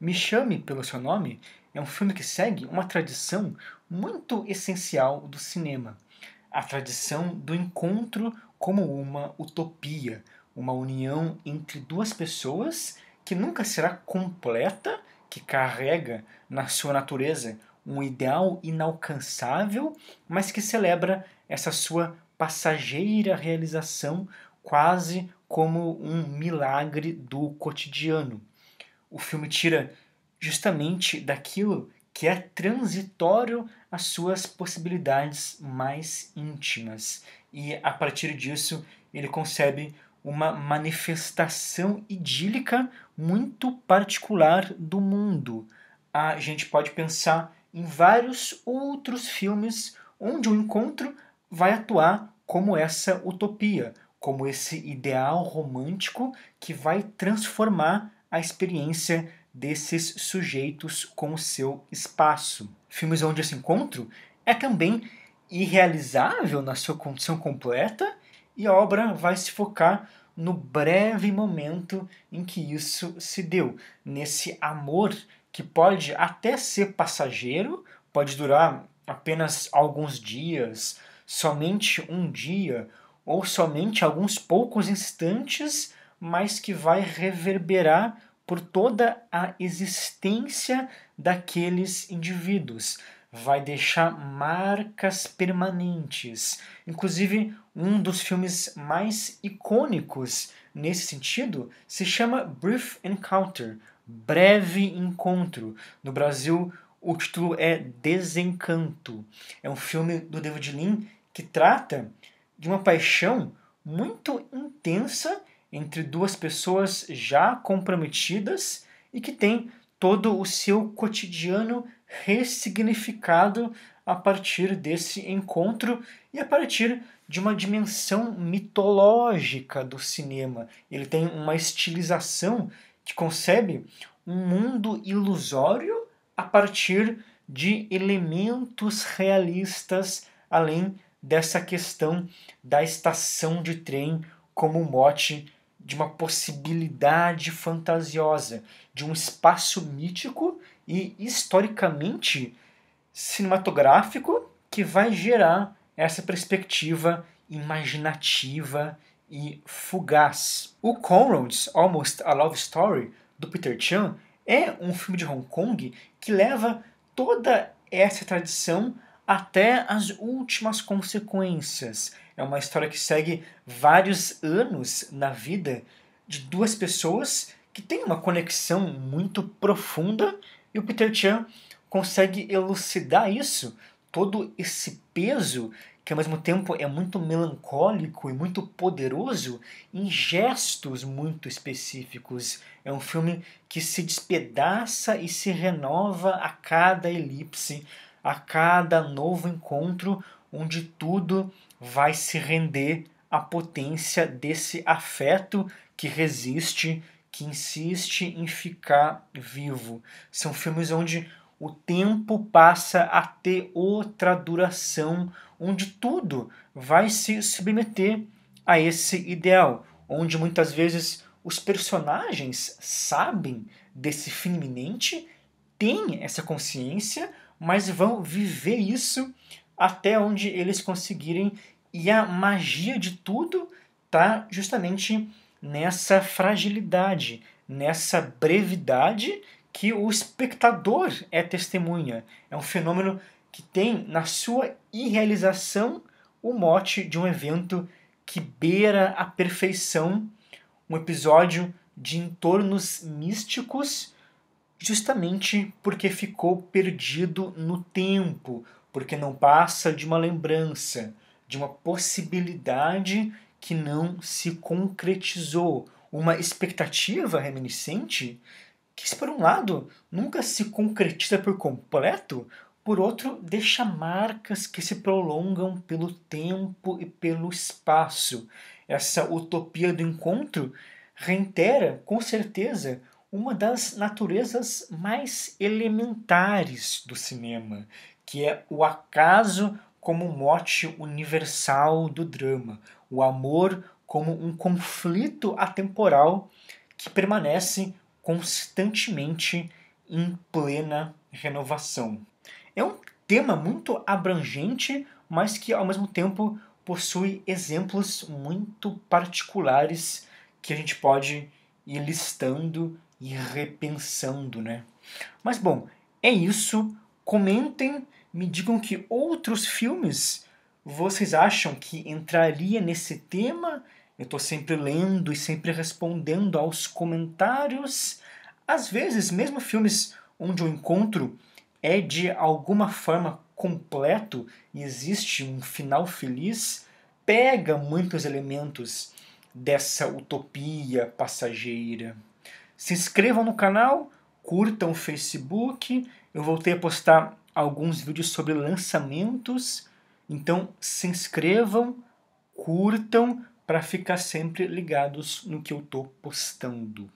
Me Chame pelo Seu Nome é um filme que segue uma tradição muito essencial do cinema. A tradição do encontro como uma utopia, uma união entre duas pessoas que nunca será completa, que carrega na sua natureza um ideal inalcançável, mas que celebra essa sua passageira realização quase como um milagre do cotidiano. O filme tira justamente daquilo que é transitório as suas possibilidades mais íntimas. E a partir disso, ele concebe uma manifestação idílica muito particular do mundo. A gente pode pensar em vários outros filmes onde o encontro vai atuar como essa utopia, como esse ideal romântico que vai transformar a experiência desses sujeitos com o seu espaço. Filmes onde esse encontro é também irrealizável na sua condição completa e a obra vai se focar no breve momento em que isso se deu, nesse amor que pode até ser passageiro, pode durar apenas alguns dias, somente um dia ou somente alguns poucos instantes, mas que vai reverberar por toda a existência daqueles indivíduos. Vai deixar marcas permanentes. Inclusive, um dos filmes mais icônicos nesse sentido se chama Brief Encounter Breve Encontro. No Brasil, o título é Desencanto. É um filme do David Lean que trata de uma paixão muito intensa entre duas pessoas já comprometidas e que tem todo o seu cotidiano ressignificado a partir desse encontro e a partir de uma dimensão mitológica do cinema. Ele tem uma estilização que concebe um mundo ilusório a partir de elementos realistas, além dessa questão da estação de trem como mote de uma possibilidade fantasiosa, de um espaço mítico e historicamente cinematográfico que vai gerar essa perspectiva imaginativa e fugaz. O Conrad's Almost a Love Story do Peter Chan é um filme de Hong Kong que leva toda essa tradição até as últimas consequências é uma história que segue vários anos na vida de duas pessoas que têm uma conexão muito profunda e o Peter Chan consegue elucidar isso, todo esse peso que ao mesmo tempo é muito melancólico e muito poderoso em gestos muito específicos. É um filme que se despedaça e se renova a cada elipse, a cada novo encontro onde tudo vai se render à potência desse afeto que resiste, que insiste em ficar vivo. São filmes onde o tempo passa a ter outra duração, onde tudo vai se submeter a esse ideal, onde muitas vezes os personagens sabem desse fim iminente, têm essa consciência, mas vão viver isso até onde eles conseguirem. E a magia de tudo está justamente nessa fragilidade, nessa brevidade que o espectador é testemunha. É um fenômeno que tem na sua irrealização o mote de um evento que beira a perfeição, um episódio de entornos místicos, justamente porque ficou perdido no tempo, porque não passa de uma lembrança, de uma possibilidade que não se concretizou, uma expectativa reminiscente que, por um lado, nunca se concretiza por completo, por outro, deixa marcas que se prolongam pelo tempo e pelo espaço. Essa utopia do encontro reitera, com certeza, uma das naturezas mais elementares do cinema, que é o acaso como mote universal do drama, o amor como um conflito atemporal que permanece constantemente em plena renovação. É um tema muito abrangente, mas que ao mesmo tempo possui exemplos muito particulares que a gente pode ir listando e repensando, né? Mas bom, é isso. Comentem, me digam que outros filmes vocês acham que entraria nesse tema. Eu estou sempre lendo e sempre respondendo aos comentários. Às vezes, mesmo filmes onde o encontro é de alguma forma completo e existe um final feliz, pega muitos elementos dessa utopia passageira. Se inscrevam no canal, curtam o Facebook eu voltei a postar alguns vídeos sobre lançamentos, então se inscrevam, curtam para ficar sempre ligados no que eu estou postando.